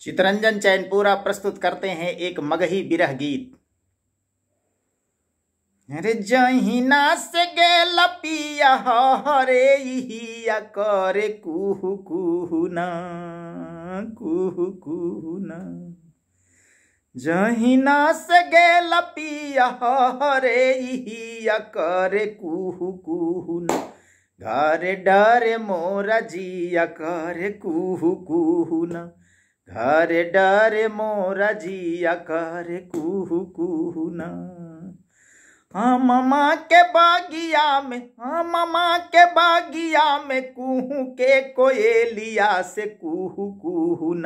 चितरंजन चैनपुरा प्रस्तुत करते हैं एक मगही बिरह गीत अरे जहीना से गेल पिया हरे हिया करे कुहु कुहु न कुहु कुहु न जहिना से गेल पिया हरे हिया करे कुहु कुहु न घर डरे मोरा जिया करे कुहु कुहु न घर डर मोरा जिया कर कुहू कुहू न हाँ के बागिया में हाँ ममा के बागिया में कुहू के कोयलिया से कुहू कुहू न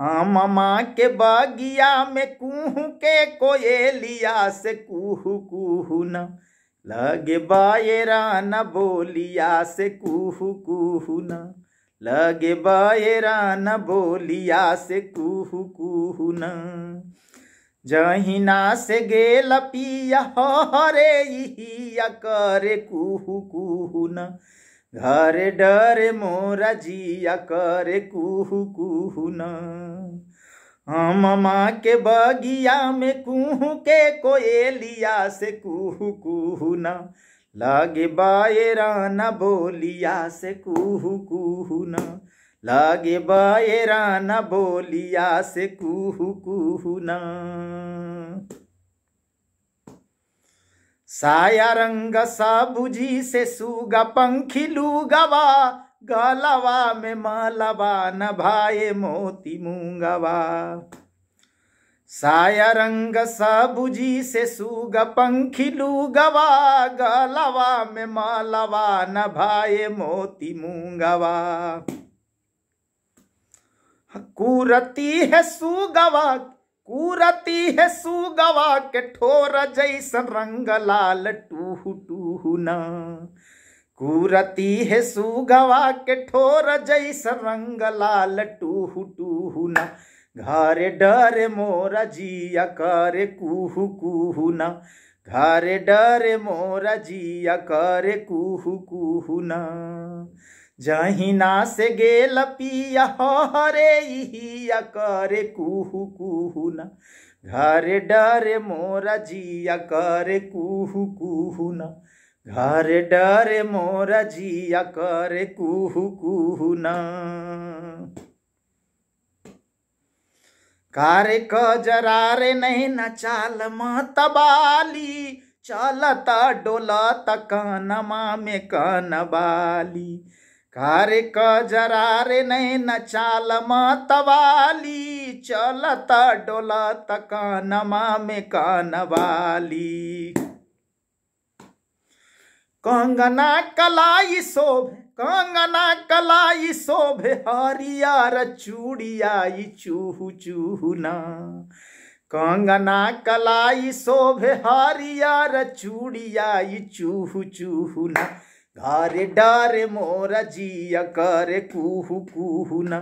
हाँ ममा के बागिया में कुहू के कोयलिया से कुहू कुहू न लगे बायरा न बोलिया से कुहू कुहू ना लगे बयरा न बोलिया से कुहू कुहू न जहिना से गेल पिया हरे इहिया करे कुहू कुहू न घर डर मोरा जिया करे कुहू कुहू न हम माँ के बगिया में कुहू के कोयलिया से कुहू कुहू न लागे बायरा न बोलिया से कुहू कुहू न लागे बायरा न बोलिया से कुहू कुहू न साया रंग बुझी से सूगा पंखी लूगवा गलवा में मालवा न भाए मोती मूंगवा सायरंग सबुजी से पंखी लू गवा गलवा में मालवा न भाए मोती मूंगवा कुरती है सुगवा कुरती है सुगवा के ठोर जैसन रंग लाल टूहू टूहू ना कुरती है सुगवा के ठोर जैसन रंग लाल टूहू टूहू ना घर डर मोरा जिया करे कुहु कुहु ना घर डर मोरा जिया करे कुहु कुहु ना जहिना से गेल पिया हरे इहिया करे कुहु कुहु ना घर डर मोरा जिया करे कुहु कुहु ना घर डर मोरा जिया करे कुहु कुहु ना कार्य क जरा रे नहीं न चाल मतबाली चलत डोलत कनमा में कनबाली कार्य क जरा रे नहीं न चाल मतबाली चलत डोलत कनमा में कनबाली कंगना कलाई शोभे कंगना कलाई शोभे हरियर चूड़िया चूह चूहना कंगना कलाई शोभे हरियर चूड़िया चूह चूहना घर डर मोर जिया कर कुह कुहना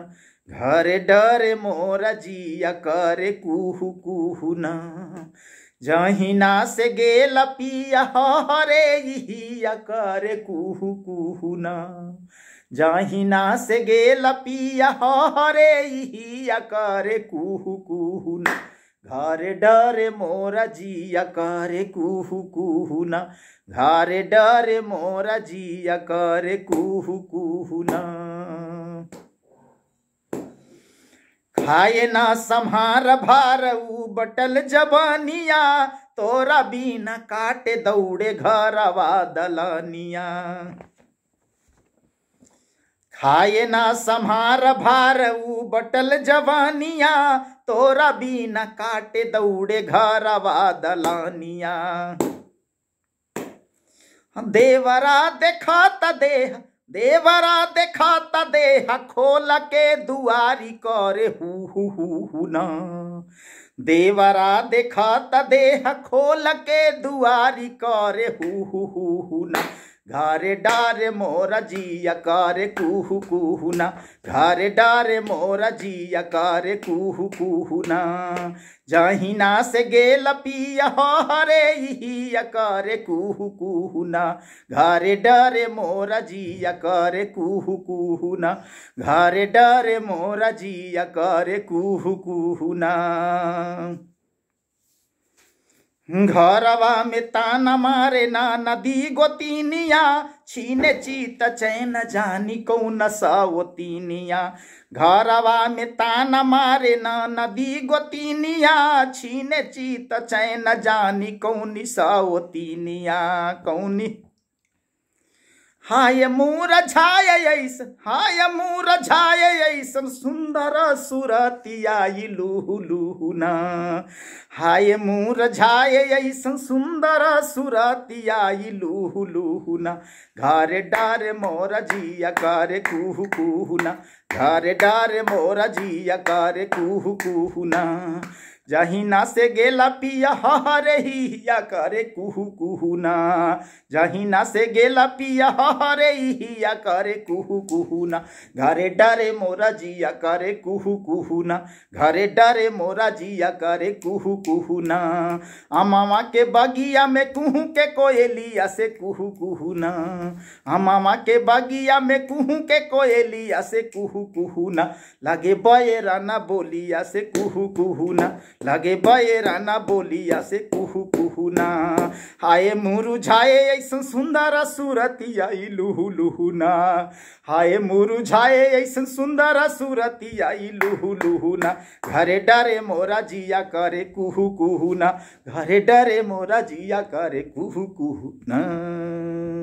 घर डर मोर जिया कर कुह कुहना जहिना से गेल पिया हरे कर कुहु कुहु न जहिना से गेल पिया हरे कर कुहु कुहु न घर डरे मोर जिया कर कुहु कुहु न घर डरे मोर जिया कर कुहु कुहु ना भाई ना संहार भारऊ बटल जबनिया तोरा बिना काटे दौड़े घर दलनिया खाए ना संहार भारऊ बटल जवानिया तोरा बिना काटे दौड़े घर दलनिया देवरा देखा देह देवरा देखा त देह खोल के दुआरी कर हु हु हु हु ना देवरा त देह खोल के दुआरी कर हु हु हु हु ना घरे डारे मोरा जिया कर कुह कुहुना घरे डार डारे मोरा जिया कर कुह कुहुना जहिना से गेल पिया हरे इहिया करे कुहू कुहुना ना घारे डारे मोरा जिया कर कुहू कुहुना घरे घारे डारे मोरा जिया कर कुहू कुहुना घरवा में तान मारे ना नदी गोतीनिया छीने चीत चैन जानी को नसोतीनिया घरवा में तान मारे ना नदी गोतीनिया छीने चीत चैन जानी कौनी सौतीनिया कौनी हाय मूर ऐस हाय मूर झायस सुंदर सुरतियाई लूहु लुहुना हाय मूर झायस सुंदर सुरतियाई लूहु लुहुना घर डार मोर जिया कर कुहु कुहुना घर डार मोर जिया कर कुहु कुहुना जहीना से गेला पिया हरे हिया करे कुहू कुहू ना जहीना से गेला पिया हरे हिया करे कुहू कुहू ना घरे डरे मोरा जिया करे कुहू कुहू ना घरे डरे मोरा जिया करे कुहू कुहू ना अमामा के बगिया में कुहू के कोयलिया से कुहू कुहू ना अमामा के बगिया में कुहू के कोयलिया से कुहू कुहू ना लगे बये राना बोलिया से कुहू कुहू ना लगे राना बोलिया से कुहू कुहू ना हाय मुरुझाए ऐसा सुंदर सूरतिया लुहु लुहू ना हाय मुरुझाए ऐसा सुंदर सूरतिया लुहु लुहुना ना घरे डरे मोरा जिया करे कुहू कुहुना ना घरे डरे मोरा जिया करे कुहू कुहू ना